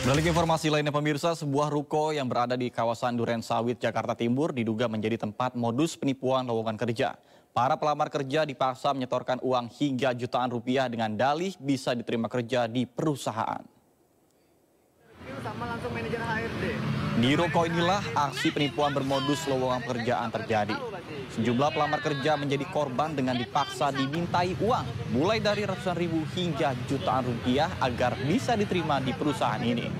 Beralih informasi lainnya pemirsa, sebuah ruko yang berada di kawasan Duren Sawit, Jakarta Timur diduga menjadi tempat modus penipuan lowongan kerja. Para pelamar kerja dipaksa menyetorkan uang hingga jutaan rupiah dengan dalih bisa diterima kerja di perusahaan. Sama langsung manajer HRD. Di ruko inilah aksi penipuan bermodus lowongan pekerjaan terjadi. Sejumlah pelamar kerja menjadi korban dengan dipaksa dimintai uang, mulai dari ratusan ribu hingga jutaan rupiah agar bisa diterima di perusahaan ini.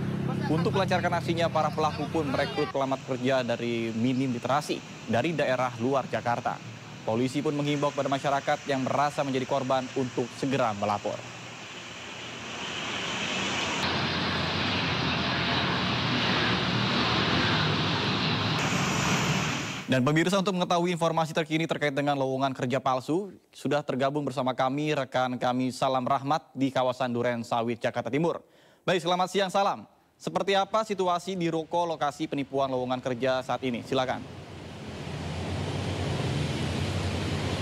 Untuk melancarkan aksinya, para pelaku pun merekrut pelamar kerja dari minim literasi dari daerah luar Jakarta. Polisi pun mengimbau kepada masyarakat yang merasa menjadi korban untuk segera melapor. Dan pemirsa untuk mengetahui informasi terkini terkait dengan lowongan kerja palsu, sudah tergabung bersama kami rekan kami Salam Rahmat di kawasan Duren Sawit, Jakarta Timur. Baik, selamat siang Salam. Seperti apa situasi di Ruko lokasi penipuan lowongan kerja saat ini? Silakan.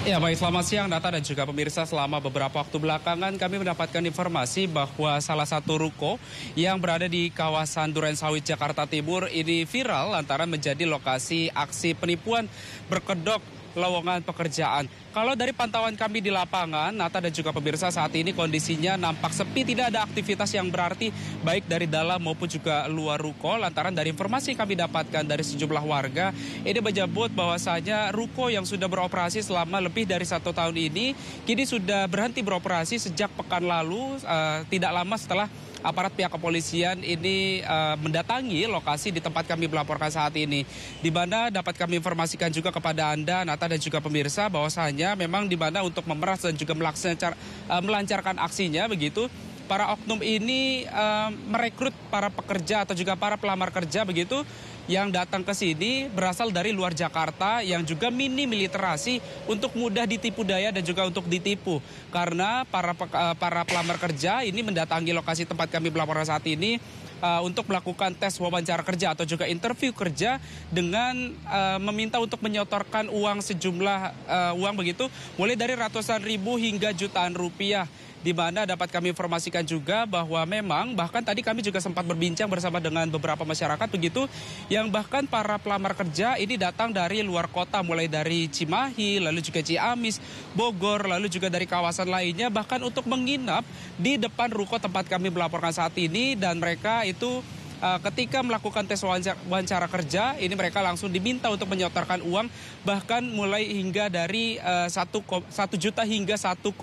Ya baik, selamat siang Nata dan juga pemirsa. Selama beberapa waktu belakangan kami mendapatkan informasi bahwa salah satu ruko yang berada di kawasan Duren Sawit Jakarta Timur ini viral lantaran menjadi lokasi aksi penipuan berkedok lowongan pekerjaan. Kalau dari pantauan kami di lapangan, Nata dan juga pemirsa saat ini kondisinya nampak sepi, tidak ada aktivitas yang berarti baik dari dalam maupun juga luar ruko. Lantaran dari informasi kami dapatkan dari sejumlah warga, ini menyebut bahwasanya ruko yang sudah beroperasi selama lebih dari satu tahun ini, kini sudah berhenti beroperasi sejak pekan lalu, uh, tidak lama setelah aparat pihak kepolisian ini uh, mendatangi lokasi di tempat kami melaporkan saat ini. Di mana dapat kami informasikan juga kepada Anda, Nata dan juga pemirsa bahwasanya memang di mana untuk memeras dan juga melaksanakan eh, melancarkan aksinya begitu para oknum ini eh, merekrut para pekerja atau juga para pelamar kerja begitu yang datang ke sini berasal dari luar Jakarta yang juga minim literasi untuk mudah ditipu daya dan juga untuk ditipu karena para eh, para pelamar kerja ini mendatangi lokasi tempat kami melaporkan saat ini uh, untuk melakukan tes wawancara kerja atau juga interview kerja dengan uh, meminta untuk menyotorkan uang sejumlah uh, uang begitu mulai dari ratusan ribu hingga jutaan rupiah di mana dapat kami informasikan juga bahwa memang bahkan tadi kami juga sempat berbincang bersama dengan beberapa masyarakat begitu yang bahkan para pelamar kerja ini datang dari luar kota mulai dari Cimahi lalu juga Ciamis, Bogor lalu juga dari kawasan lainnya bahkan untuk menginap di depan ruko tempat kami melaporkan saat ini dan mereka itu Eh, ketika melakukan tes wawancara, kerja, ini mereka langsung diminta untuk menyetorkan uang bahkan mulai hingga dari uh, 1, 1 juta hingga 1,7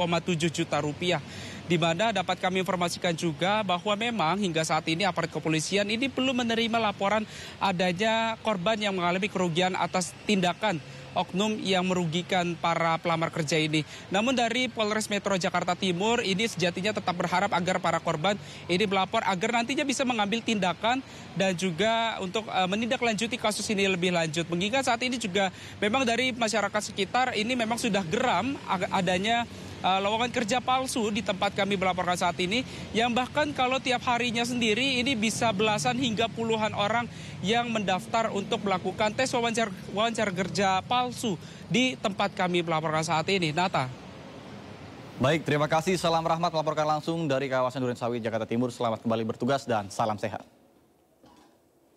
juta rupiah di mana dapat kami informasikan juga bahwa memang hingga saat ini aparat kepolisian ini belum menerima laporan adanya korban yang mengalami kerugian atas tindakan oknum yang merugikan para pelamar kerja ini. Namun dari Polres Metro Jakarta Timur ini sejatinya tetap berharap agar para korban ini melapor agar nantinya bisa mengambil tindakan dan juga untuk eh, menindaklanjuti kasus ini lebih lanjut. Mengingat saat ini juga memang dari masyarakat sekitar ini memang sudah geram adanya uh, lowongan kerja palsu di tempat kami melaporkan saat ini yang bahkan kalau tiap harinya sendiri ini bisa belasan hingga puluhan orang yang mendaftar untuk melakukan tes wawancara, wawancar kerja palsu di tempat kami melaporkan saat ini. Nata. Baik, terima kasih. Salam Rahmat melaporkan langsung dari kawasan Duren Jakarta Timur. Selamat kembali bertugas dan salam sehat.